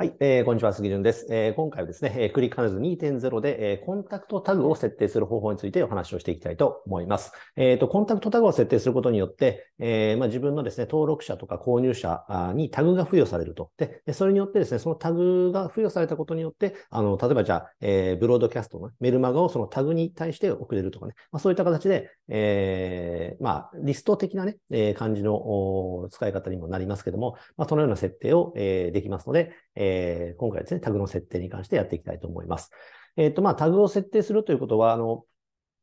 はい、えー、こんにちは、杉潤です、えー。今回はですね、えクリックアナズ2.0で、えー、コンタクトタグを設定する方法についてお話をしていきたいと思います。えっ、ー、と、コンタクトタグを設定することによって、えーまあ、自分のですね、登録者とか購入者にタグが付与されると。で、それによってですね、そのタグが付与されたことによって、あの、例えばじゃあ、えー、ブロードキャストの、メルマガをそのタグに対して送れるとかね、まあ、そういった形で、えー、まあ、リスト的なね、えー、感じの使い方にもなりますけども、まあ、そのような設定を、えー、できますので、えーえー、今回ですね、タグの設定に関してやっていきたいと思います。えっ、ー、と、まあ、タグを設定するということは、あの、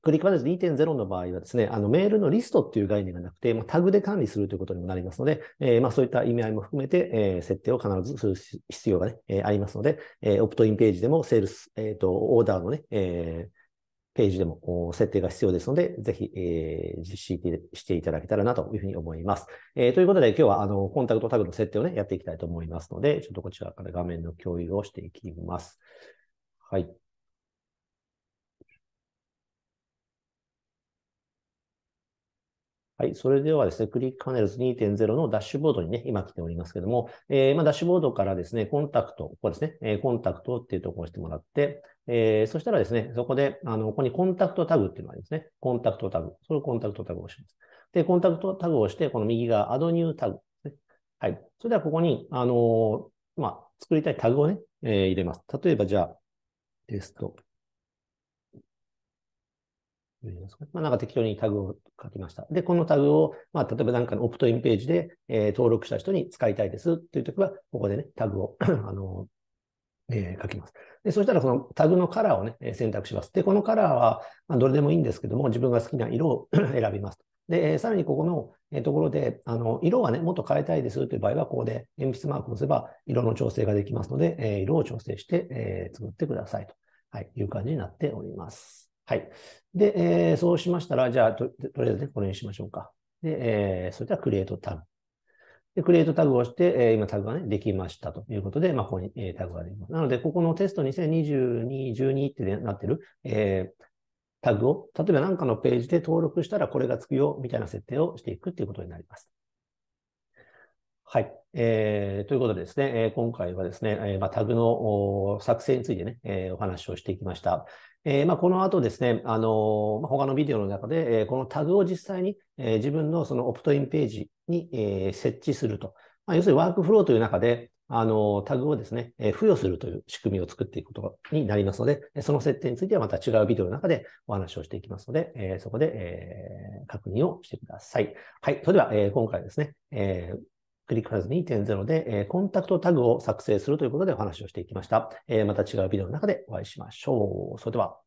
クリックバレーズ2.0の場合はですね、あのメールのリストっていう概念がなくて、まあ、タグで管理するということにもなりますので、えー、まあ、そういった意味合いも含めて、えー、設定を必ずする必要がね、えー、ありますので、えオプトインページでもセールス、えっ、と、オーダーのね、えーページでも設定が必要ですので、ぜひ、えー、実施していただけたらなというふうに思います。えー、ということで、今日はあのコンタクトタグの設定をね、やっていきたいと思いますので、ちょっとこちらから画面の共有をしていきます。はい。はい。それではですね、クリックパネルズ2.0のダッシュボードにね、今来ておりますけども、えー、まあ、ダッシュボードからですね、コンタクト、ここですね、えー、コンタクトっていうところを押してもらって、えー、そしたらですね、そこで、あの、ここにコンタクトタグっていうのがありますね。コンタクトタグ。それをコンタクトタグを押します。で、コンタクトタグを押して、この右側、アドニュータグ、ね。はい。それではここに、あのまあ、作りたいタグをね、えー、入れます。例えば、じゃあ、テストまあ、なんか適当にタグを書きました。で、このタグを、まあ、例えばなんかのオプトインページで、えー、登録した人に使いたいですというときは、ここでね、タグを あの、えー、書きます。で、そしたらそのタグのカラーをね、選択します。で、このカラーは、まあ、どれでもいいんですけども、自分が好きな色を 選びます。で、さらにここの、えところで、あの、色はね、もっと変えたいですという場合は、ここで鉛筆マークを押せば、色の調整ができますので、え色を調整して、え作ってくださいと、はい、いう感じになっております。はい。で、えー、そうしましたら、じゃあと、とりあえずね、これにしましょうか。で、えー、それではクリエイトタグ。で、クリエイトタグを押をして、えー、今タグがね、できましたということで、まあ、ここに、えー、タグができます。なので、ここのテスト2022、12ってなってる、えー、タグを、例えば何かのページで登録したらこれがつくよ、みたいな設定をしていくっていうことになります。はい。えー、ということでですね、えー、今回はですね、えーまあ、タグの作成についてね、えー、お話をしていきました。えーまあ、この後ですね、あのー、まあ、他のビデオの中で、えー、このタグを実際に、えー、自分のそのオプトインページに、えー、設置すると。まあ、要するにワークフローという中で、あのー、タグをですね、えー、付与するという仕組みを作っていくことになりますので、その設定についてはまた違うビデオの中でお話をしていきますので、えー、そこで、えー、確認をしてください。はい。それでは、えー、今回ですね、えークリックファズ2.0で、えー、コンタクトタグを作成するということでお話をしていきました。えー、また違うビデオの中でお会いしましょう。それでは。